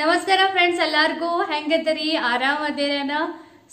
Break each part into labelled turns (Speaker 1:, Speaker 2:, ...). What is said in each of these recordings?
Speaker 1: ನಮಸ್ಕಾರ ಫ್ರೆಂಡ್ಸ್ ಎಲ್ಲಾರ್ಗೂ ಹೆಂಗಿದ್ದೀರಿ ಆರಾಮದಿರೇನ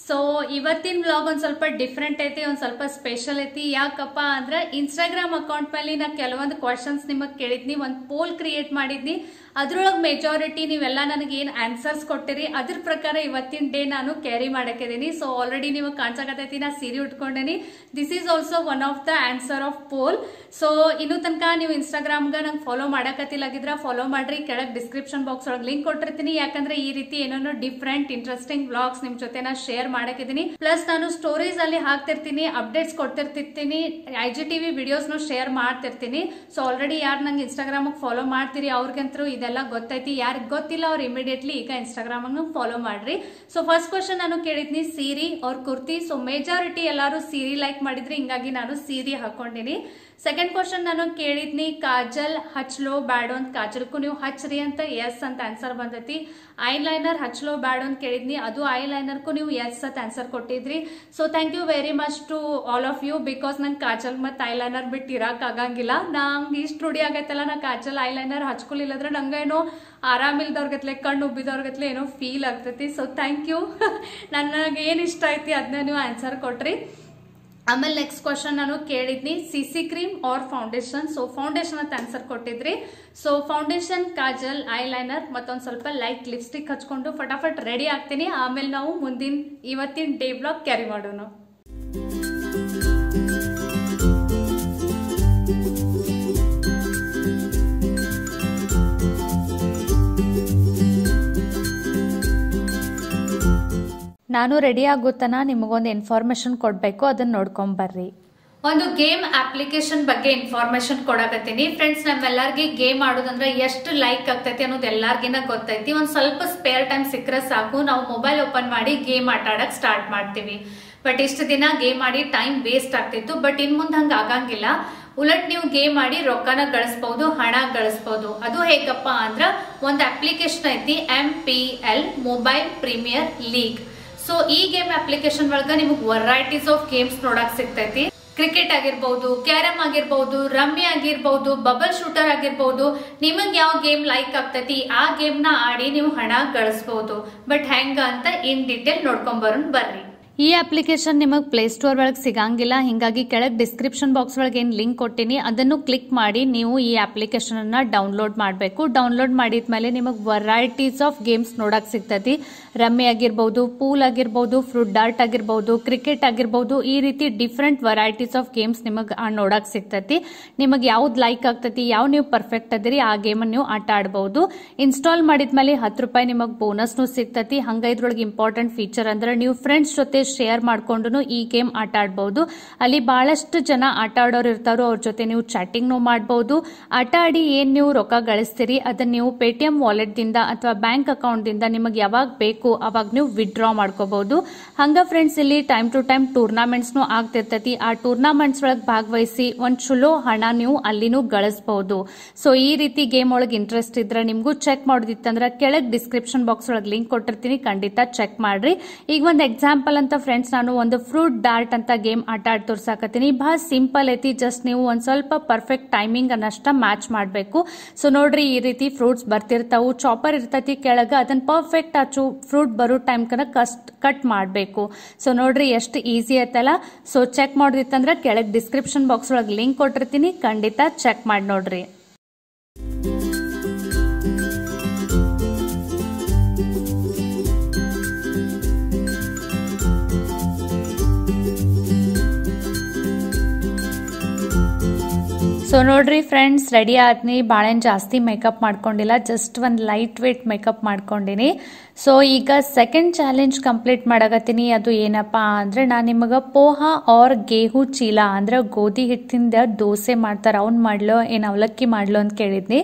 Speaker 1: ಸೊ ಇವತ್ತಿನ ವ್ಲಾಗ್ ಒಂದು ಸ್ವಲ್ಪ ಡಿಫ್ರೆಂಟ್ ಐತಿ ಒಂದು ಸ್ವಲ್ಪ ಸ್ಪೆಷಲ್ ಐತಿ ಯಾಕಪ್ಪ ಅಂದ್ರೆ ಇನ್ಸ್ಟಾಗ್ರಾಮ್ ಅಕೌಂಟ್ ಮೇಲೆ ನಾ ಕೆಲವೊಂದು ಕ್ವಶನ್ಸ್ ನಿಮಗೆ ಕೇಳಿದ್ನಿ ಒಂದು ಪೋಲ್ ಕ್ರಿಯೇಟ್ ಮಾಡಿದ್ನಿ ಅದ್ರೊಳಗೆ ಮೆಜಾರಿಟಿ ನೀವೆಲ್ಲ ನನಗೆ ಏನು ಆನ್ಸರ್ಸ್ ಕೊಟ್ಟಿರಿ ಅದ್ರ ಪ್ರಕಾರ ಇವತ್ತಿನ ಡೇ ನಾನು ಕ್ಯಾರಿ ಮಾಡಕ್ಕಿದ್ದೀನಿ ಸೊ ಆಲ್ರೆಡಿ ನೀವು ಕಾಣಿಸಕತೈತಿ ನಾ ಸೀರೆ ಉಟ್ಕೊಂಡೇನಿ this is also one of the answer of poll so ಇನ್ನು ತನಕ ನೀವು ಇನ್ಸ್ಟಾಗ್ರಾಮ್ಗೆ ನಂಗೆ ಫಾಲೋ ಮಾಡಕತ್ತಿಲ್ಲಾಗಿದ್ರೆ ಫಾಲೋ ಮಾಡ್ರಿ ಕೆಳಗೆ ಡಿಸ್ಕ್ರಿಪ್ಷನ್ ಬಾಕ್ಸ್ ಒಳಗೆ ಲಿಂಕ್ ಕೊಟ್ಟಿರ್ತೀನಿ ಯಾಕಂದ್ರೆ ಈ ರೀತಿ ಏನೋ ಡಿಫ್ರೆಂಟ್ ಇಂಟ್ರೆಸ್ಟಿಂಗ್ ಬ್ಲಾಗ್ಸ್ ನಿಮ್ ಜೊತೆ ನಾ ಶೇರ್ ಮಾಡಕ್ಕಿದ್ದೀನಿ ಪ್ಲಸ್ ನಾನು ಸ್ಟೋರೀಸ್ ಅಲ್ಲಿ ಹಾಕ್ತಿರ್ತೀನಿ ಅಪ್ಡೇಟ್ಸ್ ಕೊಡ್ತಿರ್ತಿರ್ತೀನಿ ಐ ಜಿ ಟಿವಿ ವಿಡಿಯೋಸ್ನು ಶೇರ್ ಮಾಡ್ತಿರ್ತೀನಿ ಸೊ ಆಲ್ರೆಡಿ ಯಾರು ನಂಗೆ ಇನ್ಸ್ಟಾಗ್ರಾಮಿಗೆ ಫಾಲೋ ಮಾಡ್ತೀರಿ ಅವ್ರಿಗಂತೂ ಇದೆಲ್ಲ ಗೊತ್ತೈತಿ ಯಾರಿಗೆ ಗೊತ್ತಿಲ್ಲ ಅವ್ರು ಇಮಿಡಿಯೇಟ್ಲಿ ಈಗ ಇನ್ಸ್ಟಾಗ್ರಾಮನ್ನು ಫಾಲೋ ಮಾಡ್ರಿ ಸೊ ಫಸ್ಟ್ ಕ್ವಶನ್ ನಾನು ಕೇಳಿದ್ನಿ ಸೀರಿ ಅವ್ರ ಕುರ್ತಿ ಸೊ ಮೆಜಾರಿಟಿ ಎಲ್ಲರೂ ಸೀರಿ ಲೈಕ್ ಮಾಡಿದ್ರಿ ಹಿಂಗಾಗಿ ನಾನು ಸೀರಿ ಹಾಕೊಂಡಿನಿ ಸೆಕೆಂಡ್ ಕ್ವಶನ್ ನಾನು ಕೇಳಿದ್ನಿ ಕಾಜಲ್ ಹಚ್ಲೋ ಬ್ಯಾಡೋ ಅಂತ ಕಾಜಲ್ಕೂ ನೀವು ಹಚ್ರಿ ಅಂತ ಎಸ್ ಅಂತ ಆನ್ಸರ್ ಬಂದೈತಿ ಐ ಲೈನರ್ ಹಚ್ಲೋ ಬ್ಯಾಡೋ ಅಂತ ಕೇಳಿದ್ನಿ ಅದು ಐ ಲೈನರ್ಗೂ ನೀವು ಎಸ್ ಅಂತ ಆನ್ಸರ್ ಕೊಟ್ಟಿದ್ರಿ so thank you very much to all of you because ನಂಗೆ ಕಾಜಲ್ ಮತ್ತು ಐ ಲೈನರ್ ಬಿಟ್ಟು ಇರೋಕ್ಕಾಗಂಗಿಲ್ಲ ನಂಗೆ ಇಷ್ಟು ರೂಢಿ ಆಗೈತಲ್ಲ ನಾ ಕಾಜಲ್ ಐ ಲೈನರ್ ಹಚ್ಕೊಲಿಲ್ಲ ಅಂದ್ರೆ ನಂಗೆ ಏನೋ ಆರಾಮಿಲ್ದವ್ರಿಗತ್ಲೆ ಕಣ್ಣು ಉಬ್ಬಿದವ್ರಿಗತ್ಲೆ ಏನೋ ಫೀಲ್ ಆಗ್ತೈತಿ ಸೊ ಥ್ಯಾಂಕ್ ಯು ನನಗೆ ಏನು ಇಷ್ಟ ಐತಿ ಅದನ್ನ ನೀವು ಆನ್ಸರ್ ಕೊಟ್ರಿ ಆಮೇಲೆ ನೆಕ್ಸ್ಟ್ ಕ್ವಶನ್ ನಾನು ಕೇಳಿದ್ನಿ C C cream or foundation so foundation ಅಂತ ಆನ್ಸರ್ ಕೊಟ್ಟಿದ್ರಿ so foundation kajal eyeliner ಮತ್ತೊಂದು ಸ್ವಲ್ಪ ಲೈಟ್ ಲಿಪ್ಸ್ಟಿಕ್ ಹಚ್ಕೊಂಡು ಫಟಾಫಟ್ ರೆಡಿ ಆಗ್ತೀನಿ ಆಮೇಲೆ ನಾವು ಮುಂದಿನ ಇವತ್ತಿನ ಡೇ ಬ್ಲಾಗ್ ಕ್ಯಾರಿ ಮಾಡೋಣ ನಾನು ರೆಡಿ ಆಗುತ್ತಾನ ನಿಮಗೊಂದು ಇನ್ಫಾರ್ಮೇಶನ್ ಕೊಡಬೇಕು ಅದನ್ನು ನೋಡ್ಕೊಂಬರ್ರಿ ಒಂದು ಗೇಮ್ ಅಪ್ಲಿಕೇಶನ್ ಬಗ್ಗೆ ಇನ್ಫಾರ್ಮೇಶನ್ ಕೊಡಕತ್ತೀನಿ ಫ್ರೆಂಡ್ಸ್ ನಮ್ಮೆಲ್ಲರಿಗೆ ಗೇಮ್ ಆಡೋದಂದ್ರೆ ಎಷ್ಟು ಲೈಕ್ ಆಗ್ತೈತಿ ಅನ್ನೋದು ಎಲ್ಲಾರ್ಗಿನ ಗೊತ್ತೈತಿ ಒಂದು ಸ್ವಲ್ಪ ಸ್ಪೇರ್ ಟೈಮ್ ಸಿಕ್ಕರೆ ಸಾಕು ನಾವು ಮೊಬೈಲ್ ಓಪನ್ ಮಾಡಿ ಗೇಮ್ ಆಟ ಸ್ಟಾರ್ಟ್ ಮಾಡ್ತೀವಿ ಬಟ್ ಇಷ್ಟು ದಿನ ಗೇಮ್ ಆಡಿ ಟೈಮ್ ವೇಸ್ಟ್ ಆಗ್ತಿತ್ತು ಬಟ್ ಇನ್ ಮುಂದೆ ಹಂಗೆ ಆಗಂಗಿಲ್ಲ ಉಲಟ್ ನೀವು ಗೇಮ್ ಆಡಿ ರೊಕ್ಕನ ಗಳಿಸ್ಬಹುದು ಹಣ ಗಳಿಸ್ಬಹುದು ಅದು ಹೇಗಪ್ಪ ಅಂದ್ರೆ ಒಂದು ಅಪ್ಲಿಕೇಶನ್ ಐತಿ M P L mobile premier league so ಈ ಗೇಮ್ ಅಪ್ಲಿಕೇಶನ್ ಒಳಗ ನಿಮಗೆ ವೆರೈಟೀಸ್ ಆಫ್ ಗೇಮ್ಸ್ ನೋಡಕ್ ಸಿಗ್ತೈತಿ ಕ್ರಿಕೆಟ್ ಆಗಿರ್ಬಹುದು ಕ್ಯಾರಮ್ ಆಗಿರ್ಬಹುದು ರಮ್ಮಿ ಆಗಿರ್ಬಹುದು ಬಬಲ್ ಶೂಟರ್ ಆಗಿರ್ಬಹುದು ನಿಮಗ್ ಯಾವ ಗೇಮ್ ಲೈಕ್ ಆಗ್ತೈತಿ ಆ ಗೇಮ್ ನ ಆಡಿ ನೀವು ಹಣ ಗಳಿಸ್ಬಹುದು ಬಟ್ ಹೆಂಗ ಅಂತ ಇನ್ ಡೀಟೇಲ್ ನೋಡ್ಕೊಂಡ್ ಬರೋನ್ ಬರ್ರಿ ಈ ಅಪ್ಲಿಕೇಶನ್ ನಿಮಗೆ ಪ್ಲೇಸ್ಟೋರ್ ಒಳಗೆ ಸಿಗಂಗಿಲ್ಲ ಹಿಂಗಾಗಿ ಕೆಳಗೆ ಡಿಸ್ಕ್ರಿಪ್ಷನ್ ಬಾಕ್ಸ್ ಒಳಗೆ ಏನು ಲಿಂಕ್ ಕೊಟ್ಟಿನಿ ಅದನ್ನು ಕ್ಲಿಕ್ ಮಾಡಿ ನೀವು ಈ ಅಪ್ಲಿಕೇಶನನ್ನು ಡೌನ್ಲೋಡ್ ಮಾಡಬೇಕು ಡೌನ್ಲೋಡ್ ಮಾಡಿದ ಮೇಲೆ ನಿಮಗೆ ವೆರೈಟೀಸ್ ಆಫ್ ಗೇಮ್ಸ್ ನೋಡಕ್ಕೆ ಸಿಗ್ತೈತಿ ರಮ್ಮಿ ಆಗಿರ್ಬೋದು ಪೂಲ್ ಆಗಿರ್ಬೋದು ಫ್ರೂಟ್ ಡಾರ್ಟ್ ಆಗಿರ್ಬೋದು ಕ್ರಿಕೆಟ್ ಆಗಿರ್ಬೋದು ಈ ರೀತಿ ಡಿಫ್ರೆಂಟ್ ವೆರೈಟೀಸ್ ಆಫ್ ಗೇಮ್ಸ್ ನಿಮಗೆ ನೋಡಕ್ಕೆ ಸಿಗ್ತೈತಿ ನಿಮಗೆ ಯಾವ್ದು ಲೈಕ್ ಆಗ್ತೈತಿ ಯಾವ ನೀವು ಪರ್ಫೆಕ್ಟ್ ಅದಿರಿ ಆ ಗೇಮನ್ನು ನೀವು ಆಟ ಆಡ್ಬೋದು ಇನ್ಸ್ಟಾಲ್ ಮಾಡಿದ ಮೇಲೆ ಹತ್ತು ರೂಪಾಯಿ ನಿಮಗೆ ಬೋನಸ್ನು ಸಿಗ್ತೈತಿ ಹಂಗ ಇದ್ರೊಳಗೆ ಇಂಪಾರ್ಟೆಂಟ್ ಫೀಚರ್ ಅಂದ್ರೆ ನೀವು ಫ್ರೆಂಡ್ಸ್ ಜೊತೆ ಶೇರ್ ಮಾಡಿಕೊಂಡು ಈ ಗೇಮ್ ಆಟ ಆಡಬಹುದು ಅಲ್ಲಿ ಬಹಳಷ್ಟು ಜನ ಆಟ ಆಡೋರು ಇರ್ತಾರೋ ಅವ್ರ ಜೊತೆ ನೀವು ಚಾಟಿಂಗ್ನು ಮಾಡಬಹುದು ಆಟ ಆಡಿ ಏನ್ ನೀವು ರೊಕ್ಕ ಗಳಿಸ್ತೀರಿ ಅದನ್ನ ನೀವು ಪೇಟಿಎಂ ದಿಂದ ಅಥವಾ ಬ್ಯಾಂಕ್ ದಿಂದ ನಿಮಗೆ ಯಾವಾಗ ಬೇಕು ಅವಾಗ ನೀವು ವಿಡ್ರಾ ಮಾಡ್ಕೋಬಹುದು ಹಂಗ ಫ್ರೆಂಡ್ಸ್ ಇಲ್ಲಿ ಟೈಮ್ ಟು ಟೈಮ್ ನೂ ಆಗ್ತಿರ್ತೈತಿ ಆ ಟೂರ್ನಾಮೆಂಟ್ಸ್ ಒಳಗೆ ಭಾಗವಹಿಸಿ ಒಂದು ಚಲೋ ಹಣ ನೀವು ಅಲ್ಲಿನೂ ಗಳಿಸಬಹುದು ಸೊ ಈ ರೀತಿ ಗೇಮ್ ಒಳಗೆ ಇಂಟ್ರೆಸ್ಟ್ ಇದ್ರೆ ನಿಮಗೂ ಚೆಕ್ ಮಾಡೋದಿತ್ತಂದ್ರೆ ಕೆಳಗೆ ಡಿಸ್ಕ್ರಿಪ್ಷನ್ ಬಾಕ್ಸ್ ಒಳಗೆ ಲಿಂಕ್ ಕೊಟ್ಟಿರ್ತೀನಿ ಖಂಡಿತ ಚೆಕ್ ಮಾಡ್ರಿ ಈಗ ಒಂದು ಎಕ್ಸಾಂಪಲ್ ಅಂತ ಫ್ರೆಂಡ್ಸ್ ನಾನು ಒಂದು ಫ್ರೂಟ್ ಡಾರ್ಟ್ ಅಂತ ಗೇಮ್ ಆಟ ಆಡಿ ತೋರ್ಸಾಕತ್ತೀನಿ ಬಹಳ ಸಿಂಪಲ್ ಐತಿ ಜಸ್ಟ್ ನೀವು ಒಂದು ಸ್ವಲ್ಪ ಪರ್ಫೆಕ್ಟ್ ಟೈಮಿಂಗ್ ಅನ್ನಷ್ಟ ಮ್ಯಾಚ್ ಮಾಡಬೇಕು ಸೊ ನೋಡ್ರಿ ಈ ರೀತಿ ಫ್ರೂಟ್ಸ್ ಬರ್ತಿರ್ತಾವು ಚಾಪರ್ ಇರ್ತೈತಿ ಕೆಳಗೆ ಅದನ್ನ ಪರ್ಫೆಕ್ಟ್ ಆಚು ಫ್ರೂಟ್ ಬರೋ ಟೈಮ್ ಕನ ಕಸ್ಟ್ ಕಟ್ ಮಾಡಬೇಕು ಸೊ ನೋಡ್ರಿ ಎಷ್ಟು ಈಸಿ ಐತಲ್ಲ ಸೊ ಚೆಕ್ ಮಾಡಿದ್ರೆ ಕೆಳಗೆ ಡಿಸ್ಕ್ರಿಪ್ಷನ್ ಬಾಕ್ಸ್ ಒಳಗೆ ಲಿಂಕ್ ಕೊಟ್ಟಿರ್ತೀನಿ ಖಂಡಿತ ಚೆಕ್ ಮಾಡಿ ನೋಡ್ರಿ ಸೊ ನೋಡ್ರಿ ಫ್ರೆಂಡ್ಸ್ ರೆಡಿ ಆದ್ನಿ ಭಾಳೇನು ಜಾಸ್ತಿ ಮೇಕಪ್ ಮಾಡ್ಕೊಂಡಿಲ್ಲ ಜಸ್ಟ್ ಒಂದು ಲೈಟ್ ವೇಟ್ ಮೇಕಪ್ ಮಾಡ್ಕೊಂಡಿನಿ ಸೊ ಈಗ ಸೆಕೆಂಡ್ ಚಾಲೆಂಜ್ ಕಂಪ್ಲೀಟ್ ಮಾಡಕತ್ತೀನಿ ಅದು ಏನಪ್ಪ ಅಂದರೆ ನಾನು ನಿಮಗೆ ಪೋಹಾ ಆರ್ ಗೇಹು ಚೀಲ ಅಂದರೆ ಗೋಧಿ ಹಿಟ್ಟಿಂದ ದೋಸೆ ಮಾಡ್ತಾರೆ ಅವ್ನು ಮಾಡ್ಲೋ ಏನು ಅವಲಕ್ಕಿ ಮಾಡ್ಲೋ ಅಂತ ಕೇಳಿದ್ನಿ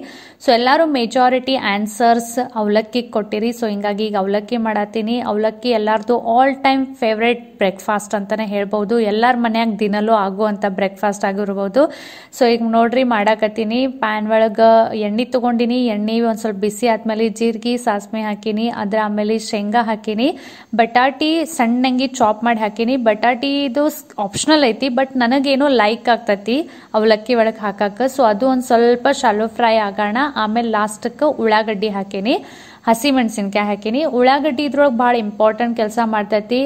Speaker 1: ಸೊ ಎಲ್ಲರೂ ಮೆಜಾರಿಟಿ ಆನ್ಸರ್ಸ್ ಅವಲಕ್ಕಿ ಕೊಟ್ಟಿರಿ ಸೊ ಹಿಂಗಾಗಿ ಈಗ ಅವಲಕ್ಕಿ ಮಾಡತ್ತೀನಿ ಅವಲಕ್ಕಿ ಎಲ್ಲರದು ಆಲ್ ಟೈಮ್ ಫೇವ್ರೇಟ್ ಬ್ರೇಕ್ಫಾಸ್ಟ್ ಅಂತಲೇ ಹೇಳ್ಬೋದು ಎಲ್ಲರ ಮನ್ಯಾಗ ದಿನಲ್ಲೂ ಆಗುವಂಥ ಬ್ರೇಕ್ಫಾಸ್ಟ್ ಆಗಿರ್ಬೋದು ಸೊ ಈಗ ನೋಡ್ರಿ ಮಾಡಾಕತ್ತೀನಿ ಪ್ಯಾನ್ ಒಳಗೆ ಎಣ್ಣೆ ತೊಗೊಂಡಿನಿ ಎಣ್ಣೆ ಒಂದು ಸ್ವಲ್ಪ ಬಿಸಿ ಆದಮೇಲೆ ಜೀರಿಗೆ ಸಾಸಿವೆ ಹಾಕಿನಿ ಅದ ಆಮೇಲೆ ಶೇಂಗಾ ಹಾಕಿನಿ ಬಟಾಟಿ ಸಣ್ಣಂಗಿ ಚಾಪ್ ಮಾಡಿ ಹಾಕಿನಿ ಬಟಾಟಿ ಇದು ಆಪ್ಷನಲ್ ಐತಿ ಬಟ್ ನನಗೇನೋ ಲೈಕ್ ಆಗ್ತತಿ ಅವಲಕ್ಕಿ ಒಳಗೆ ಹಾಕಕ್ಕೆ ಸೊ ಅದು ಒಂದ್ ಸ್ವಲ್ಪ ಶಾಲೋ ಫ್ರೈ ಆಗೋಣ ಆಮೇಲೆ ಲಾಸ್ಟಕ್ಕೆ ಉಳ್ಳಾಗಡ್ಡಿ ಹಾಕಿನಿ ಮೆಣಸಿನಕಾಯಿ ಹಾಕಿನಿ ಉಳ್ಳಾಗಡ್ಡಿ ಇದ್ರೊಳಗೆ ಭಾಳ ಇಂಪಾರ್ಟೆಂಟ್ ಕೆಲಸ ಮಾಡ್ತೈತಿ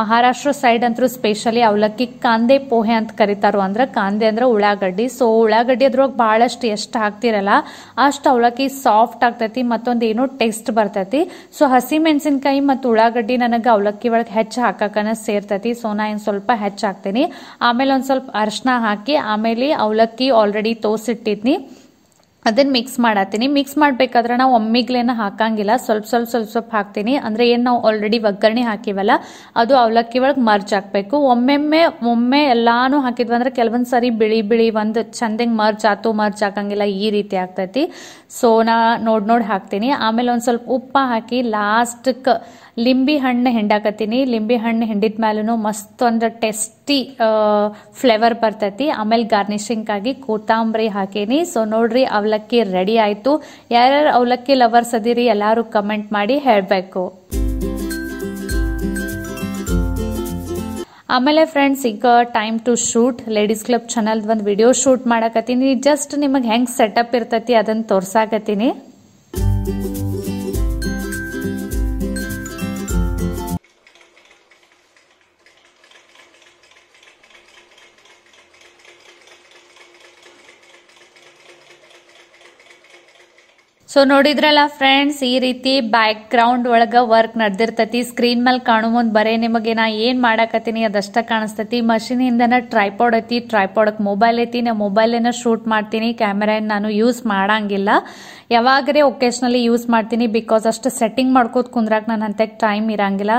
Speaker 1: ಮಹಾರಾಷ್ಟ್ರ ಸೈಡ್ ಅಂತೂ ಸ್ಪೆಷಲಿ ಅವಲಕ್ಕಿ ಕಾಂದೆ ಪೋಹೆ ಅಂತ ಕರಿತಾರು ಅಂದ್ರೆ ಕಾಂದೆ ಅಂದ್ರೆ ಉಳ್ಳಾಗಡ್ಡಿ ಸೊ ಉಳ್ಳಾಗಡ್ಡಿ ಅದ್ರೊಳಗೆ ಭಾಳಷ್ಟು ಎಷ್ಟು ಹಾಕ್ತಿರಲ್ಲ ಅಷ್ಟು ಅವಲಕ್ಕಿ ಸಾಫ್ಟ್ ಆಗ್ತೈತಿ ಮತ್ತೊಂದು ಏನೋ ಟೇಸ್ಟ್ ಬರ್ತೈತಿ ಸೊ ಹಸಿ ಮೆಣಸಿನಕಾಯಿ ಮತ್ತು ಉಳ್ಳಾಗಡ್ಡಿ ನನಗೆ ಅವಲಕ್ಕಿ ಒಳಗೆ ಹೆಚ್ಚು ಹಾಕಕ್ಕನ ಸೇರ್ತೈತಿ ಸೊ ನಾ ಏನು ಸ್ವಲ್ಪ ಹೆಚ್ಚು ಹಾಕ್ತೀನಿ ಆಮೇಲೆ ಒಂದು ಸ್ವಲ್ಪ ಅರ್ಶಿನ ಹಾಕಿ ಆಮೇಲೆ ಅವಲಕ್ಕಿ ಆಲ್ರೆಡಿ ತೋಸಿಟ್ಟಿದ್ನಿ ಅದನ್ನು ಮಿಕ್ಸ್ ಮಾಡತ್ತೀನಿ ಮಿಕ್ಸ್ ಮಾಡಬೇಕಾದ್ರೆ ನಾವು ಒಮ್ಮಿಗ್ಲೇನ ಹಾಕಂಗಿಲ್ಲ ಸ್ವಲ್ಪ ಸ್ವಲ್ಪ ಸ್ವಲ್ಪ ಸ್ವಲ್ಪ ಹಾಕ್ತೀನಿ ಅಂದರೆ ಏನು ನಾವು ಆಲ್ರೆಡಿ ಒಗ್ಗರಣೆ ಹಾಕಿವಲ್ಲ ಅದು ಅವಲಕ್ಕಿ ಒಳಗೆ ಮರ್ಜ್ ಹಾಕಬೇಕು ಒಮ್ಮೆಮ್ಮೆ ಒಮ್ಮೆ ಎಲ್ಲಾನು ಹಾಕಿದ್ವಿ ಅಂದ್ರೆ ಕೆಲವೊಂದು ಬಿಳಿ ಬಿಳಿ ಒಂದು ಚಂದಂಗೆ ಮರ್ಜ್ ಆತು ಮರ್ಜ್ ಹಾಕಂಗಿಲ್ಲ ಈ ರೀತಿ ಆಗ್ತೈತಿ ಸೊ ನಾ ನೋಡಿ ನೋಡಿ ಹಾಕ್ತೀನಿ ಆಮೇಲೆ ಒಂದು ಸ್ವಲ್ಪ ಉಪ್ಪ ಹಾಕಿ ಲಾಸ್ಟಕ್ಕೆ ಲಿಂಬಿ ಹಣ್ಣು ಹಿಂಡಾಕತ್ತೀನಿ ಲಿಂಬಿ ಹಣ್ಣು ಹಿಂಡಿದ ಮೇಲೂ ಮಸ್ತ್ ಒಂದು ಟೇಸ್ಟ್ ಟಿ ಫ್ಲೇವರ್ ಬರ್ತೈತಿ ಆಮೇಲೆ ಗಾರ್ನಿಷಿಂಗಾಗಿ ಕೊತ್ತಂಬರಿ ಹಾಕೇನಿ ಸೊ ನೋಡ್ರಿ ಅವಲಕ್ಕಿ ರೆಡಿ ಆಯಿತು ಯಾರ್ಯಾರು ಅವಲಕ್ಕಿ ಲವರ್ಸ್ ಅದಿರಿ ಎಲ್ಲರೂ ಕಮೆಂಟ್ ಮಾಡಿ ಹೇಳಬೇಕು ಆಮೇಲೆ ಫ್ರೆಂಡ್ಸ್ ಈಗ time to shoot ladies club ಚಾನಲ್ದು ಒಂದು ವಿಡಿಯೋ ಶೂಟ್ ಮಾಡಕತ್ತೀನಿ ಜಸ್ಟ್ ನಿಮಗೆ ಹೆಂಗೆ ಸೆಟಪ್ ಇರ್ತೈತಿ ಅದನ್ನ ತೋರ್ಸಾಕತ್ತೀನಿ ಸೊ ನೋಡಿದ್ರಲ್ಲ ಫ್ರೆಂಡ್ಸ್ ಈ ರೀತಿ ಬ್ಯಾಕ್ ಗ್ರೌಂಡ್ ಒಳಗ ವರ್ಕ್ ನಡೆದಿರ್ತೈತಿ ಸ್ಕ್ರೀನ್ ಮೇಲೆ ಕಾಣು ಮುಂದ್ ಬರೇ ನಿಮಗೆ ನಾ ಏನ್ ಮಾಡಾಕತ್ತೀನಿ ಅದಷ್ಟೇ ಕಾಣಿಸ್ತೈತಿ ಮಷೀನ್ ಇಂದನ ಟ್ರೈಪಾಡ್ ಐತಿ ಟ್ರೈಪಾಡಕ್ ಮೊಬೈಲ್ ಐತಿ ನಾ ಮೊಬೈಲ್ ಏನ ಶೂಟ್ ಮಾಡ್ತೀನಿ ಕ್ಯಾಮೆರಾ ನಾನು ಯೂಸ್ ಮಾಡಂಗಿಲ್ಲ ಯಾವಾಗರೇ ಒಕೇಶನಲ್ಲಿ ಯೂಸ್ ಮಾಡ್ತೀನಿ ಬಿಕಾಸ್ ಅಷ್ಟು ಸೆಟ್ಟಿಂಗ್ ಮಾಡ್ಕೋತ ಕುಂದ್ರಾಕ್ ನಾನು ಅಂತ ಟೈಮ್ ಇರಂಗಿಲ್ಲ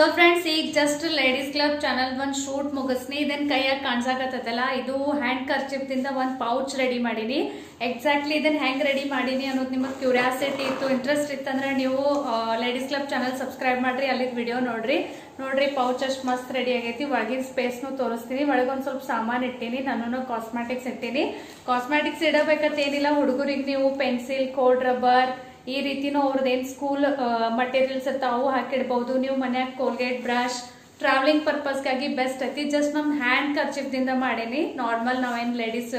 Speaker 1: ಸೊ ಫ್ರೆಂಡ್ಸ್ ಈಗ ಜಸ್ಟ್ ಲೇಡೀಸ್ ಕ್ಲಬ್ ಚಾನಲ್ ಒಂದು ಶೂಟ್ ಮುಗಿಸ್ನಿ ಇದನ್ನು ಕೈಯಾಗಿ ಕಾಣಿಸಾಕತ್ತಲ್ಲ ಇದು ಹ್ಯಾಂಡ್ ಕರ್ಚಿಪ್ದಿಂದ ಒಂದು ಪೌಚ್ ರೆಡಿ ಮಾಡೀನಿ ಎಕ್ಸಾಕ್ಟ್ಲಿ ಇದನ್ನ ಹೆಂಗೆ ರೆಡಿ ಮಾಡೀನಿ ಅನ್ನೋದು ನಿಮಗೆ ಕ್ಯೂರಿಯಾಸಿಟಿ ಇತ್ತು ಇಂಟ್ರೆಸ್ಟ್ ಇತ್ತಂದ್ರೆ ನೀವು ಲೇಡೀಸ್ ಕ್ಲಬ್ ಚಾನಲ್ ಸಬ್ಸ್ಕ್ರೈಬ್ ಮಾಡ್ರಿ ಅಲ್ಲಿದ್ದು ವಿಡಿಯೋ ನೋಡಿರಿ ನೋಡಿರಿ ಪೌಚ್ ಅಷ್ಟು ಮಸ್ತ್ ರೆಡಿ ಆಗೈತಿ ಒಳಗಿನ ಸ್ಪೇಸ್ನು ತೋರಿಸ್ತೀನಿ ಒಳಗೊಂದು ಸ್ವಲ್ಪ ಸಾಮಾನು ಇಟ್ಟೀನಿ ನಾನು ಕಾಸ್ಮೆಟಿಕ್ಸ್ ಇಟ್ಟೀನಿ ಕಾಸ್ಮೆಟಿಕ್ಸ್ ಇಡಬೇಕಂತ ಏನಿಲ್ಲ ಹುಡುಗರಿಗೆ ನೀವು ಪೆನ್ಸಿಲ್ ಕೋಡ್ ರಬ್ಬರ್ ಈ ರೀತಿನೂ ಅವ್ರದ್ದೇನು ಸ್ಕೂಲ್ ಮಟೀರಿಯಲ್ಸ್ ಇರ್ತಾವೆ ಅವು ಹಾಕಿಡ್ಬೋದು ನೀವು ಮನ್ಯಾಗ ಕೋಲ್ಗೇಟ್ ಬ್ರಷ್ ಟ್ರಾವೆಲಿಂಗ್ ಪರ್ಪಸ್ಗಾಗಿ ಬೆಸ್ಟ್ ಐತಿ ಜಸ್ಟ್ ನಮ್ಮ ಹ್ಯಾಂಡ್ ಕರ್ಚಿಫ್ದಿಂದ ಮಾಡೀನಿ ನಾರ್ಮಲ್ ನಾವೇನು ಲೇಡೀಸ್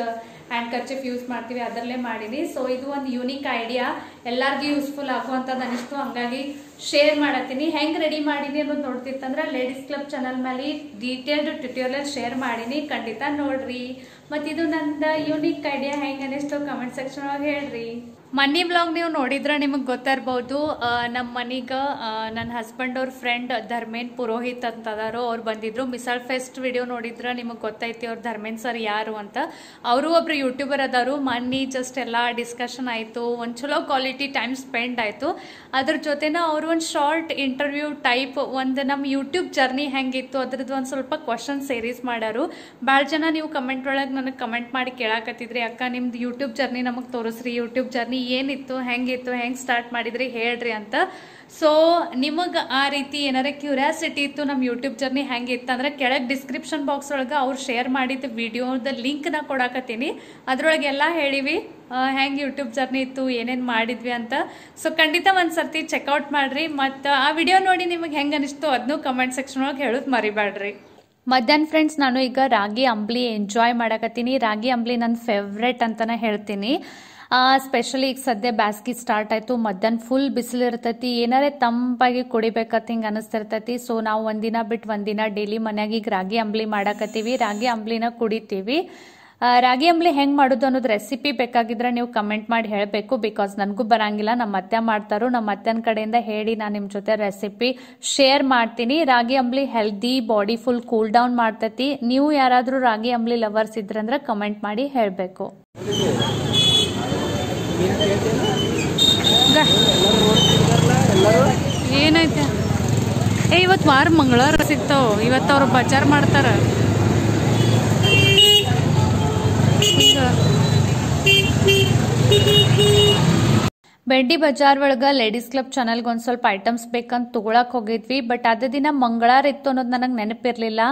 Speaker 1: ಹ್ಯಾಂಡ್ ಕರ್ಚಿಪ್ ಯೂಸ್ ಮಾಡ್ತೀವಿ ಅದರಲ್ಲೇ ಮಾಡೀನಿ ಸೊ ಇದು ಒಂದು ಯೂನಿಕ್ ಐಡಿಯಾ ಎಲ್ಲರಿಗೂ ಯೂಸ್ಫುಲ್ ಆಗುವಂಥದ್ದು ಅನಿಸ್ತು ಹಂಗಾಗಿ ಶೇರ್ ಮಾಡತ್ತೀನಿ ಹೆಂಗೆ ರೆಡಿ ಮಾಡೀನಿ ಅನ್ನೋದು ನೋಡ್ತಿತ್ತಂದ್ರೆ ಲೇಡೀಸ್ ಕ್ಲಬ್ ಚಾನಲ್ ಮೇಲೆ ಡೀಟೇಲ್ಡ್ ಟ್ಯುಟೋರಿಯಲ್ ಶೇರ್ ಮಾಡೀನಿ ಖಂಡಿತ ನೋಡ್ರಿ ಮತ್ತು ಇದು ನಂದು ಯೂನಿಕ್ ಐಡಿಯಾ ಹೆಂಗೆ ಅನಿಸ್ತು ಕಮೆಂಟ್ ಸೆಕ್ಷನ್ ಒಳಗೆ ಹೇಳ್ರಿ ಮನಿ ಬ್ಲಾಗ್ ನೀವು ನೋಡಿದ್ರೆ ನಿಮಗೆ ಗೊತ್ತಿರ್ಬೋದು ನಮ್ಮ ಮನೆಗೆ ನನ್ನ ಹಸ್ಬೆಂಡ್ ಅವ್ರ ಫ್ರೆಂಡ್ ಧರ್ಮೇನ್ ಪುರೋಹಿತ್ ಅಂತದಾರು ಅವ್ರು ಬಂದಿದ್ರು ಮಿಸಾಲ್ ಫೆಸ್ಟ್ ವಿಡಿಯೋ ನೋಡಿದ್ರೆ ನಿಮಗೆ ಗೊತ್ತೈತಿ ಅವ್ರು ಧರ್ಮೇನ್ ಸರ್ ಯಾರು ಅಂತ ಅವರು ಒಬ್ರು ಯೂಟ್ಯೂಬರ್ ಅದಾರು ಮನಿ ಜಸ್ಟ್ ಎಲ್ಲ ಡಿಸ್ಕಷನ್ ಆಯಿತು ಒಂದು ಚಲೋ ಕ್ವಾಲಿಟಿ ಟೈಮ್ ಸ್ಪೆಂಡ್ ಆಯಿತು ಅದ್ರ ಜೊತೆನ ಅವರು ಒಂದು ಶಾರ್ಟ್ ಇಂಟರ್ವ್ಯೂ ಟೈಪ್ ಒಂದು ನಮ್ಮ ಯೂಟ್ಯೂಬ್ ಜರ್ನಿ ಹೆಂಗಿತ್ತು ಅದ್ರದ್ದು ಒಂದು ಸ್ವಲ್ಪ ಕ್ವಶನ್ ಸೀರೀಸ್ ಮಾಡ್ಯಾರು ಭಾಳ ಜನ ನೀವು ಕಮೆಂಟ್ ಒಳಗೆ ನನಗೆ ಕಮೆಂಟ್ ಮಾಡಿ ಕೇಳಾಕತ್ತಿದ್ರಿ ಅಕ್ಕ ನಿಮ್ದು ಯೂಟ್ಯೂಬ್ ಜರ್ನಿ ನಮಗೆ ತೋರಿಸ್ರಿ ಯೂಟ್ಯೂಬ್ ಜರ್ನಿ ಜರ್ನಿ ಏನಿತ್ತು ಹೆಂಗಿತ್ತು ಹೆಂಗ್ ಸ್ಟಾರ್ಟ್ ಮಾಡಿದ್ರಿ ಹೇಳ್ರಿ ಅಂತ ಸೊ ನಿಮಗೆ ಆ ರೀತಿ ಏನಾರ ಕ್ಯೂರಿಯಾಸಿಟಿ ಇತ್ತು ನಮ್ಮ ಯೂಟ್ಯೂಬ್ ಜರ್ನಿ ಹೆಂಗಿತ್ತು ಅಂದ್ರೆ ಕೆಳಗೆ ಡಿಸ್ಕ್ರಿಪ್ಷನ್ ಬಾಕ್ಸ್ ಒಳಗ ಅವ್ರು ಶೇರ್ ಮಾಡಿದ ವಿಡಿಯೋದ ನ ಕೊಡಾಕತ್ತೀನಿ ಅದರೊಳಗೆ ಎಲ್ಲ ಹೇಳಿವಿ ಹೆಂಗ್ ಯೂಟ್ಯೂಬ್ ಜರ್ನಿ ಇತ್ತು ಏನೇನ್ ಮಾಡಿದ್ವಿ ಅಂತ ಸೊ ಖಂಡಿತ ಒಂದ್ಸರ್ತಿ ಚೆಕ್ಔಟ್ ಮಾಡ್ರಿ ಮತ್ತು ಆ ವಿಡಿಯೋ ನೋಡಿ ನಿಮಗೆ ಹೆಂಗೆ ಅನಿಸ್ತು ಅದನ್ನೂ ಕಮೆಂಟ್ ಸೆಕ್ಷನ್ ಒಳಗೆ ಹೇಳೋದು ಮರಿಬೇಡ್ರಿ ಮಧ್ಯಾಹ್ನ ಫ್ರೆಂಡ್ಸ್ ನಾನು ಈಗ ರಾಗಿ ಅಂಬ್ಲಿ ಎಂಜಾಯ್ ಮಾಡಕತ್ತೀನಿ ರಾಗಿ ಅಂಬ್ಲಿ ನನ್ನ ಫೇವ್ರೆಟ್ ಅಂತಾನೆ ಹೇಳ್ತೀನಿ ಸ್ಪೆಷಲಿ ಈಗ ಸದ್ಯ ಬ್ಯಾಸ್ಗಿ ಸ್ಟಾರ್ಟ್ ಆಯಿತು ಮಧ್ಯಾಹ್ನ ಫುಲ್ ಬಿಸಿಲು ಇರ್ತೈತಿ ಏನಾರೇ ತಂಪಾಗಿ ಕುಡಿಬೇಕತ್ತ ಹಿಂಗೆ ಅನಿಸ್ತಿರ್ತೈತಿ ಸೊ ನಾವು ಒಂದಿನ ಬಿಟ್ಟು ಒಂದಿನ ಡೈಲಿ ಮನ್ಯಾಗ ಈಗ ರಾಗಿ ಅಂಬ್ಲಿ ಮಾಡಾಕತ್ತೀವಿ ರಾಗಿ ಅಂಬ್ಲಿನ ಕುಡಿತೀವಿ ರಾಗಿ ಅಂಬ್ಲಿ ಹೆಂಗೆ ಮಾಡೋದು ಅನ್ನೋದು ರೆಸಿಪಿ ಬೇಕಾಗಿದ್ರೆ ನೀವು ಕಮೆಂಟ್ ಮಾಡಿ ಹೇಳಬೇಕು ಬಿಕಾಸ್ ನನಗೂ ಬರಂಗಿಲ್ಲ ನಮ್ಮ ಅತ್ತೆ ಮಾಡ್ತಾರೋ ನಮ್ಮ ಅತ್ತೆನ ಕಡೆಯಿಂದ ಹೇಳಿ ನಾನು ನಿಮ್ಮ ಜೊತೆ ರೆಸಿಪಿ ಶೇರ್ ಮಾಡ್ತೀನಿ ರಾಗಿ ಅಂಬ್ಲಿ healthy body full cool down ಮಾಡ್ತೈತಿ ನೀವು ಯಾರಾದರೂ ರಾಗಿ ಅಂಬ್ಲಿ ಲವರ್ಸ್ ಇದ್ರಂದ್ರೆ ಕಮೆಂಟ್ ಮಾಡಿ ಹೇಳಬೇಕು ಏನೈತೆ ಏ ಇವತ್ತು ವಾರ ಮಂಗಳವಾರ ಸಿಗ್ತಾವ ಇವತ್ತು ಅವ್ರು ಬಜಾರ್ ಮಾಡ್ತಾರೆ ಈಗ ಬೆಂಡಿ ಬಜಾರ್ ಒಳಗೆ ಲೇಡೀಸ್ ಕ್ಲಬ್ ಚಾನಲ್ಗೆ ಒಂದು ಸ್ವಲ್ಪ ಐಟಮ್ಸ್ ಬೇಕಂತ ತೊಗೊಳಕ್ಕೆ ಹೋಗಿದ್ವಿ ಬಟ್ ಅದೇ ದಿನ ಮಂಗಳಾರ ಇತ್ತು ಅನ್ನೋದು ನನಗೆ ನೆನಪಿರಲಿಲ್ಲ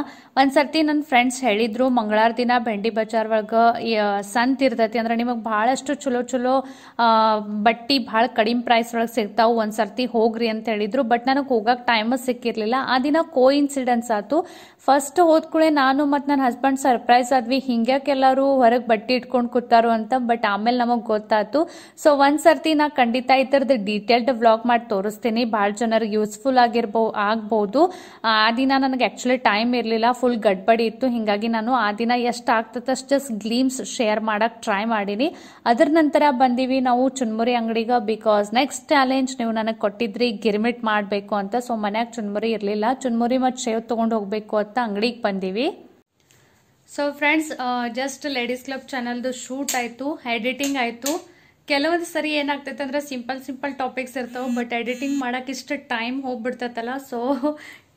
Speaker 1: ಒಂದ್ಸರ್ತಿ ನನ್ನ ಫ್ರೆಂಡ್ಸ್ ಹೇಳಿದ್ರು ಮಂಗಳಾರ ದಿನ ಬೆಂಡಿ ಬಜಾರ್ ಒಳಗೆ ಸಂತ ಇರ್ತೈತಿ ಅಂದ್ರೆ ನಿಮಗೆ ಭಾಳಷ್ಟು ಚಲೋ ಚಲೋ ಬಟ್ಟಿ ಭಾಳ ಕಡಿಮೆ ಪ್ರೈಸ್ ಒಳಗೆ ಸಿಗ್ತಾವೆ ಒಂದ್ಸರ್ತಿ ಹೋಗ್ರಿ ಅಂತ ಹೇಳಿದ್ರು ಬಟ್ ನನಗೆ ಹೋಗಕ್ಕೆ ಟೈಮ್ ಸಿಕ್ಕಿರಲಿಲ್ಲ ಆ ದಿನ ಕೋ ಇನ್ಸಿಡೆನ್ಸ್ ಆಯಿತು ಫಸ್ಟ್ ಕೂಡೆ ನಾನು ಮತ್ತು ನನ್ನ ಹಸ್ಬೆಂಡ್ ಸರ್ಪ್ರೈಸ್ ಆದ್ವಿ ಹಿಂಗ್ಯಾಕೆಲ್ಲರೂ ಹೊರಗೆ ಬಟ್ಟೆ ಇಟ್ಕೊಂಡು ಕೂತಾರು ಅಂತ ಬಟ್ ಆಮೇಲೆ ನಮಗೆ ಗೊತ್ತಾಯ್ತು ಸೊ ಒಂದು ಸರ್ತಿ ನಾ ಖಂಡಿತ ಈ ಥರದ್ದು ಡೀಟೇಲ್ಡ್ ವ್ಲಾಗ್ ಮಾಡಿ ತೋರಿಸ್ತೀನಿ ಭಾಳ ಜನರಿಗೆ ಯೂಸ್ಫುಲ್ ಆಗಿರ್ಬೋ ಆಗ್ಬೋದು ಆ ದಿನ ನನಗೆ ಆ್ಯಕ್ಚುಲಿ ಟೈಮ್ ಇರಲಿಲ್ಲ ಫುಲ್ ಗಡ್ಬಡಿ ಇತ್ತು ಹಿಂಗಾಗಿ ನಾನು ಆ ದಿನ ಎಷ್ಟು ಆಗ್ತದೆ ಅಷ್ಟು ಜಸ್ಟ್ ಗ್ಲೀಮ್ಸ್ ಶೇರ್ ಮಾಡೋಕ್ಕೆ ಟ್ರೈ ಮಾಡೀನಿ ಅದರ ನಂತರ ಬಂದೀವಿ ನಾವು ಚುನ್ಮುರಿ ಅಂಗಡಿಗೆ ಬಿಕಾಸ್ ನೆಕ್ಸ್ಟ್ ಚಾಲೆಂಜ್ ನೀವು ನನಗೆ ಕೊಟ್ಟಿದ್ರಿ ಗಿರ್ಮಿಟ್ ಮಾಡಬೇಕು ಅಂತ ಸೊ ಮನೆಯಾಗ ಚುನ್ಮುರಿ ಇರಲಿಲ್ಲ ಚುನ್ಮುರಿ ಮತ್ತು ಶೇವ್ ತೊಗೊಂಡು ಹೋಗಬೇಕು ಅಂತ ಅಂಗಡಿಗೆ ಬಂದೀವಿ so friends just ladies club ಚಾನಲ್ದು ಶೂಟ್ ಆಯಿತು ಎಡಿಟಿಂಗ್ ಆಯಿತು ಕೆಲವೊಂದು ಸರಿ ಏನಾಗ್ತೈತೆ ಅಂದ್ರೆ ಸಿಂಪಲ್ ಸಿಂಪಲ್ ಟಾಪಿಕ್ಸ್ ಇರ್ತಾವೆ ಬಟ್ ಎಡಿಟಿಂಗ್ ಮಾಡಕ್ಕೆ ಇಷ್ಟು ಟೈಮ್ ಹೋಗ್ಬಿಡ್ತೈತಲ್ಲ ಸೊ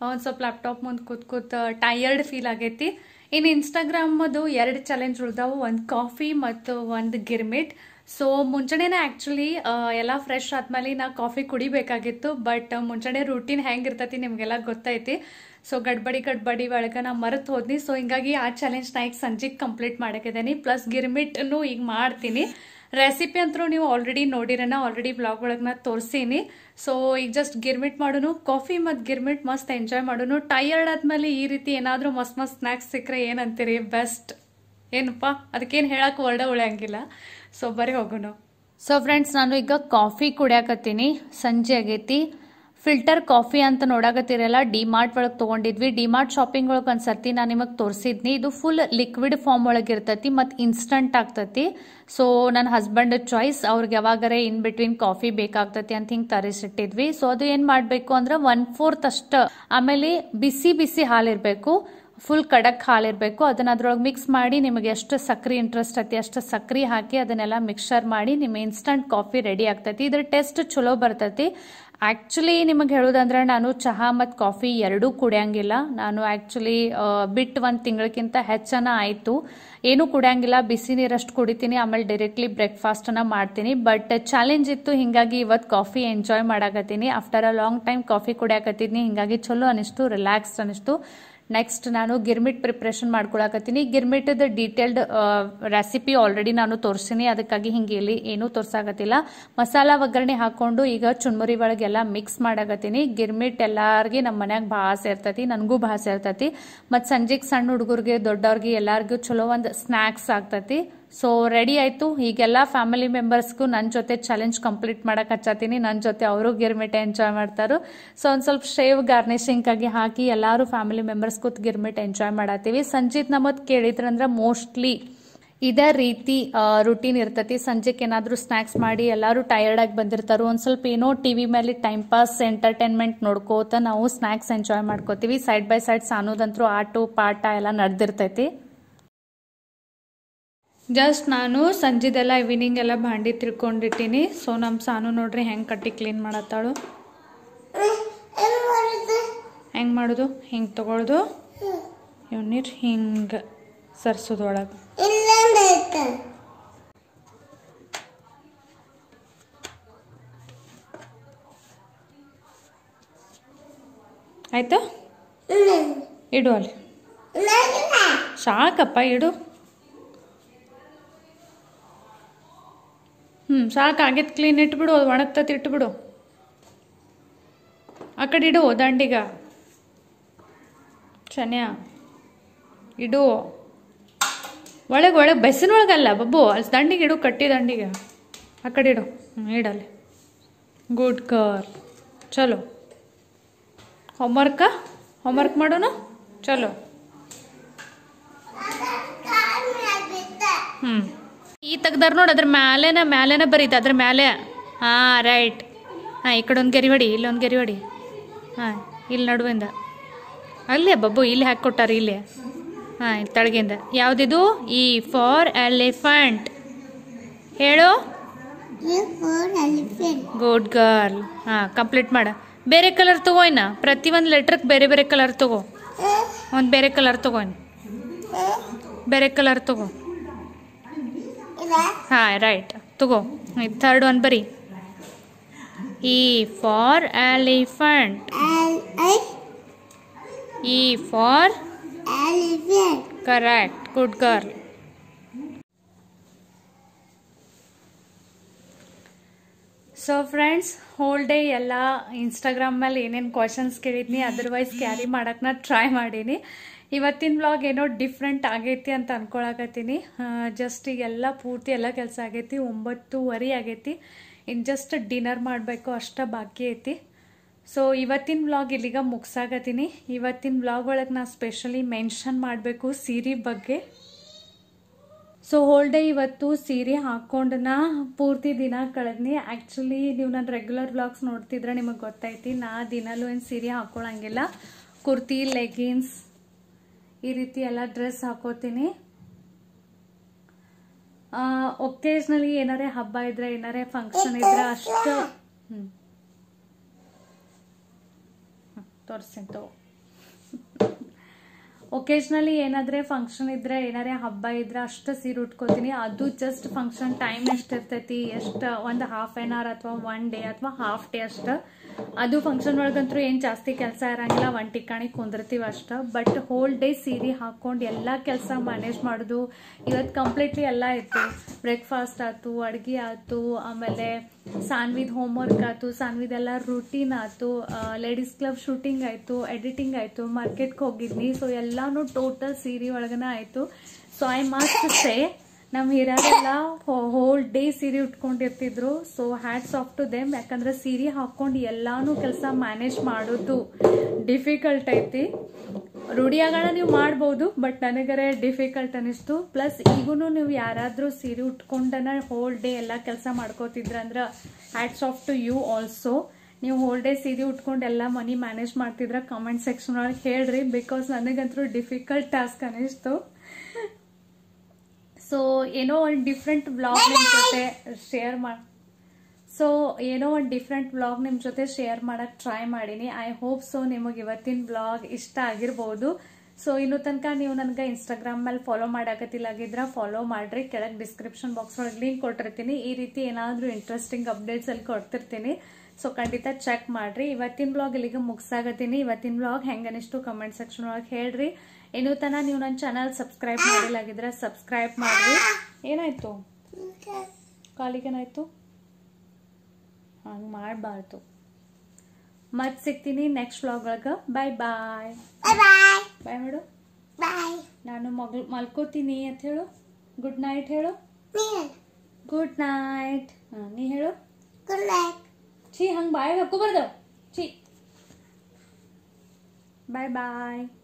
Speaker 1: ಒಂದು ಸ್ವಲ್ಪ ಲ್ಯಾಪ್ಟಾಪ್ ಮುಂದೆ ಕೂತ್ ಕೂತ್ ಟೈರ್ಡ್ ಫೀಲ್ ಆಗೈತಿ ಇನ್ನು ಇನ್ಸ್ಟಾಗ್ರಾಮದು ಎರಡು ಚಾಲೆಂಜ್ ಉಳಿದಾವೆ ಒಂದು ಕಾಫಿ ಮತ್ತು ಒಂದು ಗಿರ್ಮಿಟ್ ಸೊ ಮುಂಚೆನೇ ಆ್ಯಕ್ಚುಲಿ ಎಲ್ಲ ಫ್ರೆಶ್ ಆದ್ಮೇಲೆ ನಾ ಕಾಫಿ ಕುಡಿಬೇಕಾಗಿತ್ತು ಬಟ್ ರುಟೀನ್ ರೂಟೀನ್ ಇರ್ತೈತಿ ನಿಮಗೆಲ್ಲ ಗೊತ್ತೈತಿ ಸೊ ಗಡ್ಬಡಿ ಗಡ್ಬಡಿ ಒಳಗೆ ನಾ ಮರೆತು ಹೋದ್ನಿ ಸೊ ಹಿಂಗಾಗಿ ಆ ಚಾಲೆಂಜ್ ನಾ ಈಗ ಸಂಜೆಗೆ ಕಂಪ್ಲೀಟ್ ಮಾಡಕ್ಕಿದ್ದೀನಿ ಪ್ಲಸ್ ಗಿರ್ಮಿಟ್ನು ಈಗ ಮಾಡ್ತೀನಿ ರೆಸಿಪಿ ಅಂತೂ ನೀವು ಆಲ್ರೆಡಿ ನೋಡಿರೋಣ ಆಲ್ರೆಡಿ ಬ್ಲಾಗ್ ಒಳಗೆ ನಾನು ತೋರಿಸೀನಿ ಸೊ ಈಗ ಜಸ್ಟ್ ಗಿರ್ಮಿಟ್ ಮಾಡೋನು ಕಾಫಿ ಮತ್ತು ಗಿರ್ಮಿಟ್ ಮಸ್ತ್ ಎಂಜಾಯ್ ಮಾಡೋನು ಟೈರ್ಡ್ ಆದಮೇಲೆ ಈ ರೀತಿ ಏನಾದರೂ ಮಸ್ತ್ ಮಸ್ತ್ ಸ್ನ್ಯಾಕ್ಸ್ ಸಿಕ್ಕರೆ ಏನಂತೀರಿ ಬೆಸ್ಟ್ ಏನಪ್ಪ ಅದಕ್ಕೇನು ಹೇಳಕ್ಕೆ ಒಳ್ಳೆ ಉಳಿಯಂಗಿಲ್ಲ ಸೊ ಬರೀ ಹೋಗೋಣ ಸೊ ಫ್ರೆಂಡ್ಸ್ ನಾನು ಈಗ ಕಾಫಿ ಕುಡಿಯಾಕತ್ತೀನಿ ಸಂಜೆ ಆಗೈತಿ ಫಿಲ್ಟರ್ ಕಾಫಿ ಅಂತ ನೋಡಕತ್ತಿರಲ್ಲ ಡಿಮಾರ್ಟ್ ಒಳಗೆ ತಗೊಂಡಿದ್ವಿ ಡಿಮಾರ್ಟ್ ಶಾಪಿಂಗ್ ಒಳಗೆ ಒಂದು ನಾನು ನಿಮಗೆ ತೋರಿಸಿದ್ನಿ ಇದು ಫುಲ್ ಲಿಕ್ವಿಡ್ ಫಾರ್ಮ್ ಒಳಗೆ ಇರ್ತತಿ ಮತ್ತು ಇನ್ಸ್ಟಂಟ್ ಆಗ್ತತಿ ಸೊ ನನ್ನ ಹಸ್ಬೆಂಡ್ ಚಾಯ್ಸ್ ಅವ್ರಿಗೆ ಯಾವಾಗರೆ ಇನ್ ಬಿಟ್ವೀನ್ ಕಾಫಿ ಬೇಕಾಗ್ತತಿ ಅಂತ ಹಿಂಗೆ ತರಿಸಿಟ್ಟಿದ್ವಿ ಸೊ ಅದು ಏನು ಮಾಡಬೇಕು ಅಂದ್ರೆ ಒನ್ ಫೋರ್ತ್ ಅಷ್ಟು ಆಮೇಲೆ ಬಿಸಿ ಬಿಸಿ ಹಾಲಿರಬೇಕು ಫುಲ್ ಕಡಕ್ ಹಾಲಿರಬೇಕು ಅದನ್ನ ಅದ್ರೊಳಗೆ ಮಿಕ್ಸ್ ಮಾಡಿ ನಿಮಗೆ ಎಷ್ಟು ಸಕ್ರೆ ಇಂಟ್ರೆಸ್ಟ್ ಐತಿ ಅಷ್ಟು ಸಕ್ರೆ ಹಾಕಿ ಅದನ್ನೆಲ್ಲ ಮಿಕ್ಸರ್ ಮಾಡಿ ನಿಮ್ಮ ಇನ್ಸ್ಟಂಟ್ ಕಾಫಿ ರೆಡಿ ಆಗ್ತೈತಿ ಇದ್ರ ಟೇಸ್ಟ್ ಚಲೋ ಬರ್ತೈತಿ ಆ್ಯಕ್ಚುಲಿ ನಿಮಗೆ ಹೇಳೋದಂದ್ರೆ ನಾನು ಚಹಾ ಮತ್ತು ಕಾಫಿ ಎರಡೂ ಕುಡಿಯಂಗಿಲ್ಲ ನಾನು ಆ್ಯಕ್ಚುಲಿ ಬಿಟ್ಟು ಒಂದು ತಿಂಗಳಕ್ಕಿಂತ ಹೆಚ್ಚನ ಆಯಿತು ಏನೂ ಕುಡಿಯಂಗಿಲ್ಲ ಬಿಸಿ ನೀರಷ್ಟು ಕುಡಿತೀನಿ ಆಮೇಲೆ ಡೈರೆಕ್ಟ್ಲಿ ಬ್ರೇಕ್ಫಾಸ್ಟನ್ನು ಮಾಡ್ತೀನಿ ಬಟ್ ಚಾಲೆಂಜ್ ಇತ್ತು ಹೀಗಾಗಿ ಇವತ್ತು ಕಾಫಿ ಎಂಜಾಯ್ ಮಾಡಾಕತ್ತೀನಿ after a long time coffee ಕುಡಿಯಾಕತ್ತೀನಿ ಹೀಗಾಗಿ ಚಲೋ ಅನಿಸ್ತು ರಿಲ್ಯಾಕ್ಸ್ಡ್ ಅನಿಸ್ತು ನೆಕ್ಸ್ಟ್ ನಾನು ಗಿರ್ಮಿಟ್ ಪ್ರಿಪ್ರೇಷನ್ ಮಾಡ್ಕೊಳಕತ್ತೀನಿ ಗಿರ್ಮಿಟದ ಡೀಟೇಲ್ಡ್ ರೆಸಿಪಿ ಆಲ್ರೆಡಿ ನಾನು ತೋರಿಸ್ತೀನಿ ಅದಕ್ಕಾಗಿ ಹಿಂಗೆ ಇಲ್ಲಿ ಏನೂ ತೋರ್ಸಾಕತ್ತಿಲ್ಲ ಮಸಾಲ ಒಗ್ಗರಣೆ ಹಾಕೊಂಡು ಈಗ ಚುಣ್ಮುರಿ ಒಳಗೆಲ್ಲ ಮಿಕ್ಸ್ ಮಾಡಾಕತ್ತೀನಿ ಗಿರ್ಮಿಟ್ ಎಲ್ಲಾರ್ಗಿ ನಮ್ಮ ಮನ್ಯಾಗ ಭಾಳ ಸೇರ್ತತಿ ನನಗೂ ಭಾಳ ಸೇರ್ತತಿ ಮತ್ತು ಸಂಜೆಗೆ ಸಣ್ಣ ಹುಡುಗರಿಗೆ ದೊಡ್ಡವ್ರಿಗೆ ಎಲ್ಲರಿಗೂ ಚಲೋ ಒಂದು ಸ್ನ್ಯಾಕ್ಸ್ ಆಗ್ತತಿ ಸೊ ರೆಡಿ ಆಯಿತು ಈಗೆಲ್ಲ ಫ್ಯಾಮಿಲಿ ಮೆಂಬರ್ಸ್ಗೂ ನನ್ನ ಜೊತೆ ಚಾಲೆಂಜ್ ಕಂಪ್ಲೀಟ್ ಮಾಡೋಕೆ ಹಚ್ಚಾತೀನಿ ನನ್ನ ಜೊತೆ ಅವರು ಗಿರ್ಮಿಟೆ ಎಂಜಾಯ್ ಮಾಡ್ತಾರೋ ಸೊ ಒಂದು ಸ್ವಲ್ಪ ಶೇವ್ ಗಾರ್ನಿಶಿಂಗ್ ಆಗಿ ಹಾಕಿ ಎಲ್ಲರೂ ಫ್ಯಾಮಿಲಿ ಮೆಂಬರ್ಸ್ ಕೂತ್ ಗಿರ್ಮಿಟ್ ಎಂಜಾಯ್ ಮಾಡತ್ತೀವಿ ಸಂಜೀತ್ ನಮ್ಮದು ಕೇಳಿದ್ರಂದ್ರೆ ಮೋಸ್ಟ್ಲಿ ಇದೇ ರೀತಿ ರುಟೀನ್ ಇರ್ತೈತಿ ಸಂಜೆಕ್ ಏನಾದರೂ ಸ್ನಾಕ್ಸ್ ಮಾಡಿ ಎಲ್ಲರೂ ಟೈರ್ಡ್ ಆಗಿ ಬಂದಿರ್ತಾರೋ ಒಂದ್ ಸ್ವಲ್ಪ ಏನೋ ಟಿವಿ ಮೇಲೆ ಟೈಮ್ ಪಾಸ್ ಎಂಟರ್ಟೈನ್ಮೆಂಟ್ ನೋಡ್ಕೋತ ನಾವು ಸ್ನಾಕ್ಸ್ ಎಂಜಾಯ್ ಮಾಡ್ಕೋತೀವಿ ಸೈಡ್ ಬೈ ಸೈಡ್ ಸಾನೋದಂತರೂ ಆಟೋ ಪಾಠ ಎಲ್ಲ ನಡೆದಿರ್ತೈತಿ ಜಸ್ಟ್ ನಾನು ಸಂಜೆದೆಲ್ಲ ಇವಿನಿಂಗ್ ಎಲ್ಲ ಭಾಂಡಿ ತಿರ್ಕೊಂಡಿಟ್ಟಿನಿ ಸೊ ನಮ್ಮ ಸಾನು ನೋಡ್ರಿ ಹೆಂಗೆ ಕಟ್ಟಿ ಕ್ಲೀನ್ ಮಾಡತ್ತಾಳು ಹೆಂಗೆ ಮಾಡೋದು ಹಿಂಗೆ ತೊಗೊಳ್ದು ಇವ್ ನೀರು ಹಿಂಗೆ ಒಳಗೆ ಆಯ್ತು ಇಡು ಅಲ್ಲಿ ಸಾಕಪ್ಪ ಇಡು ಸಾಕು ಆಗೈತೆ ಕ್ಲೀನ್ ಇಟ್ಬಿಡು ಒಣಗ್ತತಿ ಇಟ್ಬಿಡು ಆ ಕಡೆ ಇಡು ದಂಡಿಗ ಶನ್ಯ ಇಡು ಒಳಗೆ ಒಳಗೆ ಬಸ್ಸಿನೊಳಗಲ್ಲ ಬಬ್ಬು ಅಲ್ಲಿ ದಂಡಿಗೆ ಇಡು ಕಟ್ಟಿ ದಂಡಿಗೆ ಆ ಕಡೆ ಇಡು ಇಡಲ್ಲಿ ಗುಡ್ ಕಾರ್ ಚಲೋ ಹೋಮ್ವರ್ಕ ಹೋಮ್ವರ್ಕ್ ಮಾಡೋಣ ಚಲೋ ಹ್ಞೂ ಈ ತೆಗ್ದಾರ ನೋಡಿ ಅದ್ರ ಮ್ಯಾಲೆನ ಮ್ಯಾಲೇನ ಬರೀತ ಅದ್ರ ಮ್ಯಾಲೆ ಹಾಂ ರೈಟ್ ಹಾಂ ಈ ಕಡೆ ಒಂದು ಗೆರಿ ಹೊಡಿ ಇಲ್ಲೊಂದು ಗೆರಿ ಹೊಡಿ ಹಾಂ ಇಲ್ಲಿ ನಡುವಿಂದ ಅಲ್ಲೇ ಬಬ್ಬು ಇಲ್ಲಿ ಹಾಕಿ ಕೊಟ್ಟಾರ ಇಲ್ಲಿ ಹಾಂ ಇಲ್ಲಿ ತಳಗಿಂದ ಯಾವುದಿದು ಈ ಫಾರ್ ಎಲಿಫೆಂಟ್ ಹೇಳು ಗುಡ್ ಗರ್ಲ್ ಹಾಂ ಕಂಪ್ಲೀಟ್ ಮಾಡ ಬೇರೆ ಕಲರ್ ಇನ್ನ ಪ್ರತಿ ಒಂದು ಲೆಟ್ರಿಗೆ ಬೇರೆ ಬೇರೆ ಕಲರ್ ತಗೋ e ಒಂದು ಬೇರೆ ಕಲರ್ ತಗೋ e ಬೇರೆ ಕಲರ್ ತಗೋ ಹಾಂ ರೈಟ್ ತಗೋ ಥರ್ಡ್ ಒನ್ ಬರಿ E for elephant E for correct good girl so friends whole day ಎಲ್ಲ ಇನ್ಸ್ಟಾಗ್ರಾಮಲ್ಲಿ ಏನೇನು ಕ್ವಶನ್ಸ್ ಕೇಳಿದ್ನಿ ಅದರ್ವೈಸ್ ಕ್ಯಾರಿ ಮಾಡೋಕ್ಕೆ ಟ್ರೈ ಮಾಡೀನಿ ಇವತ್ತಿನ ವ್ಲಾಗ್ ಏನೋ ಡಿಫ್ರೆಂಟ್ ಆಗೈತಿ ಅಂತ ಅನ್ಕೊಳಕತ್ತೀನಿ ಜಸ್ಟ್ ಈಗ ಎಲ್ಲ ಪೂರ್ತಿ ಎಲ್ಲ ಕೆಲಸ ಆಗೈತಿ ಒಂಬತ್ತೂವರೆ ಆಗೈತಿ ಇನ್ನು ಜಸ್ಟ್ ಡಿನ್ನರ್ ಮಾಡಬೇಕು ಅಷ್ಟ ಬಾಕಿ ಐತಿ ಸೊ ಇವತ್ತಿನ ವ್ಲಾಗ್ ಇಲ್ಲಿಗ ಮುಗಿಸಾಕತ್ತೀನಿ ಇವತ್ತಿನ ವ್ಲಾಗ್ ಒಳಗೆ ನಾನು ಸ್ಪೆಷಲಿ ಮೆನ್ಷನ್ ಮಾಡಬೇಕು ಸೀರೆ ಬಗ್ಗೆ ಸೊ ಹೋಲ್ ಡೇ ಇವತ್ತು ಸೀರೆ ಹಾಕ್ಕೊಂಡು ಪೂರ್ತಿ ದಿನ ಕಳೆದ್ನಿ ಆ್ಯಕ್ಚುಲಿ ನೀವು ನನ್ನ ರೆಗ್ಯುಲರ್ ವ್ಲಾಗ್ಸ್ ನೋಡ್ತಿದ್ರೆ ನಿಮಗೆ ಗೊತ್ತೈತಿ ನಾ ದಿನಲೂ ಏನು ಸೀರೆ ಹಾಕ್ಕೊಳಂಗಿಲ್ಲ ಕುರ್ತಿ ಲೆಗಿನ್ಸ್ ಈ ರೀತಿ ಎಲ್ಲ ಡ್ರೆಸ್ ಹಾಕೋತೀನಿ ಒಕೇಜ್ನಲ್ಲಿ ಏನಾರೆ ಹಬ್ಬ ಇದ್ರೆ ಏನಾರೆ ಫಂಕ್ಷನ್ ಇದ್ರೆ ಅಷ್ಟು ಹ್ಮ್ ತೋರಿಸ್ತೀನಿ ಒಕೇಶ್ನಲಿ ಏನಾದ್ರೆ ಫಂಕ್ಷನ್ ಇದ್ರೆ ಏನಾರೇ ಹಬ್ಬ ಇದ್ರೆ ಅಷ್ಟು ಸೀರೆ ಉಟ್ಕೋತೀನಿ ಅದು ಜಸ್ಟ್ ಫಂಕ್ಷನ್ ಟೈಮ್ ಎಷ್ಟು ಇರ್ತೈತಿ ಎಷ್ಟು ಒಂದು ಹಾಫ್ ಆನ್ ಅವರ್ ಅಥವಾ ಒನ್ ಡೇ ಅಥವಾ ಹಾಫ್ ಡೇ ಅಷ್ಟು ಅದು ಫಂಕ್ಷನ್ ಒಳಗಂತೂ ಏನು ಜಾಸ್ತಿ ಕೆಲಸ ಇರಂಗಿಲ್ಲ ಒನ್ ಟಿಕಾಣಿ ಕುಂದಿರ್ತೀವಿ ಅಷ್ಟ ಬಟ್ ಹೋಲ್ ಡೇ ಸೀರೆ ಹಾಕೊಂಡು ಎಲ್ಲ ಕೆಲಸ ಮ್ಯಾನೇಜ್ ಮಾಡೋದು ಇವತ್ತು ಕಂಪ್ಲೀಟ್ಲಿ ಎಲ್ಲ ಇತ್ತು ಬ್ರೇಕ್ಫಾಸ್ಟ್ ಆಯ್ತು ಅಡುಗೆ ಆಯ್ತು ಆಮೇಲೆ ಸಾನ್ವಿದ್ ಹೋಮ್ವರ್ಕ್ ಸಾನ್ವಿದ್ ಎಲ್ಲ ರುಟೀನ್ ಆಯ್ತು ಲೇಡೀಸ್ ಕ್ಲಬ್ ಶೂಟಿಂಗ್ ಆಯಿತು ಎಡಿಟಿಂಗ್ ಆಯಿತು ಮಾರ್ಕೆಟ್ಗೆ ಹೋಗಿದ್ವಿ ಸೊ ಎಲ್ಲ ಎಲ್ಲಾನು ಟೋಟಲ್ ಸೀರೆ ಒಳಗನ ಆಯ್ತು ಸೊ ಐ ಮಸ್ಟ್ ಸೇ ನಮ್ಮ ಹಿರಿಯರೆಲ್ಲ ಹೋಲ್ ಡೇ ಸೀರೆ ಉಟ್ಕೊಂಡಿರ್ತಿದ್ರು so hats off to them ಯಾಕಂದ್ರೆ ಸೀರೆ ಹಾಕೊಂಡು ಎಲ್ಲಾನು ಕೆಲಸ ಮ್ಯಾನೇಜ್ ಮಾಡೋದು ಡಿಫಿಕಲ್ಟ್ ಐತಿ ರೂಢಿಯಾಗಣ ನೀವು ಮಾಡ್ಬೋದು ಬಟ್ ನನಗರೆ ಡಿಫಿಕಲ್ಟ್ ಅನಿಸ್ತು ಪ್ಲಸ್ ಈಗೂ ನೀವು ಯಾರಾದ್ರೂ ಸೀರೆ ಉಟ್ಕೊಂಡನ ಹೋಲ್ ಡೇ ಎಲ್ಲ ಕೆಲಸ ಅಂದ್ರೆ hats off to you also ನೀವು ಹೋಲ್ ಡೇ ಸೀರೆ ಉಟ್ಕೊಂಡು ಎಲ್ಲ ಮನಿ ಮ್ಯಾನೇಜ್ ಮಾಡ್ತಿದ್ರ ಕಾಮೆಂಟ್ ಸೆಕ್ಷನ್ ಒಳಗೆ ಹೇಳ್ರಿ ಬಿಕಾಸ್ ನನಗಂತೂ ಡಿಫಿಕಲ್ಟ್ ಟಾಸ್ಕ್ ಅನಿಸ್ತು ಸೊ ಏನೋ ಒಂದು ಡಿಫ್ರೆಂಟ್ ವ್ಲಾಗ್ ನಿಮ್ಮ ಜೊತೆ ಶೇರ್ ಮಾಡಿ ಸೊ ಏನೋ ಒಂದು ಡಿಫ್ರೆಂಟ್ ವ್ಲಾಗ್ ನಿಮ್ಮ ಜೊತೆ ಶೇರ್ ಮಾಡಕ್ ಟ್ರೈ ಮಾಡೀನಿ ಐ ಹೋಪ್ ಸೊ ನಿಮಗೆ ಇವತ್ತಿನ ವ್ಲಾಗ್ ಇಷ್ಟ ಆಗಿರ್ಬೋದು ಸೊ ಇನ್ನು ತನಕ ನೀವು ನನಗೆ ಇನ್ಸ್ಟಾಗ್ರಾಮ್ ಮೇಲೆ ಫಾಲೋ ಆಗಿದ್ರೆ ಫಾಲೋ ಮಾಡ್ರಿ ಕೆಳಗೆ ಡಿಸ್ಕ್ರಿಪ್ಷನ್ ಬಾಕ್ಸ್ ಒಳಗೆ ಲಿಂಕ್ ಕೊಟ್ಟಿರ್ತೀನಿ ಈ ರೀತಿ ಏನಾದರೂ ಇಂಟ್ರೆಸ್ಟಿಂಗ್ ಅಪ್ಡೇಟ್ಸ್ ಅಲ್ಲಿ ಕೊಡ್ತಿರ್ತೀನಿ ಸೊ ಖಂಡಿತ ಚೆಕ್ ಮಾಡ್ರಿ ಇವತ್ತಿನ ಬ್ಲಾಗ್ ಇಲ್ಲಿಗೆ ಮುಗಿಸಾಗತ್ತೀನಿ ಇವತ್ತಿನ ಬ್ಲಾಗ್ ಹೆಂಗನಿಷ್ಟು ಕಮೆಂಟ್ ಸೆಕ್ಷನ್ ಒಳಗೆ ಹೇಳ್ರಿ ಇನ್ನೂ ತನ ನೀವು ನನ್ನ ಚಾನಲ್ ಸಬ್ಸ್ಕ್ರೈಬ್ ಮಾಡಿಲ್ಲಾಗಿದ್ರೆ ಸಬ್ಸ್ಕ್ರೈಬ್ ಮಾಡ್ರಿ ಏನಾಯ್ತು ಕಾಲಿಗೇನಾಯ್ತು ಹಂಗೆ ಮಾಡಬಾರ್ದು ಮತ್ತೆ ಸಿಗ್ತೀನಿ ನೆಕ್ಸ್ಟ್ ಬ್ಲಾಗ್ ಒಳಗೆ ಬಾಯ್ ಬಾಯ್ ಬಾಯ್ ಮಾಡು ನಾನು ಮಗಳು ಮಲ್ಕೋತೀನಿ ಅಂತ ಹೇಳು ಗುಡ್ ನೈಟ್ ಹೇಳು ಗುಡ್ ನೈಟ್ ನೀ ಹೇಳು ಗುಡ್ ನೈಟ್ ची हंग बाय सबको दो ची बाय बाय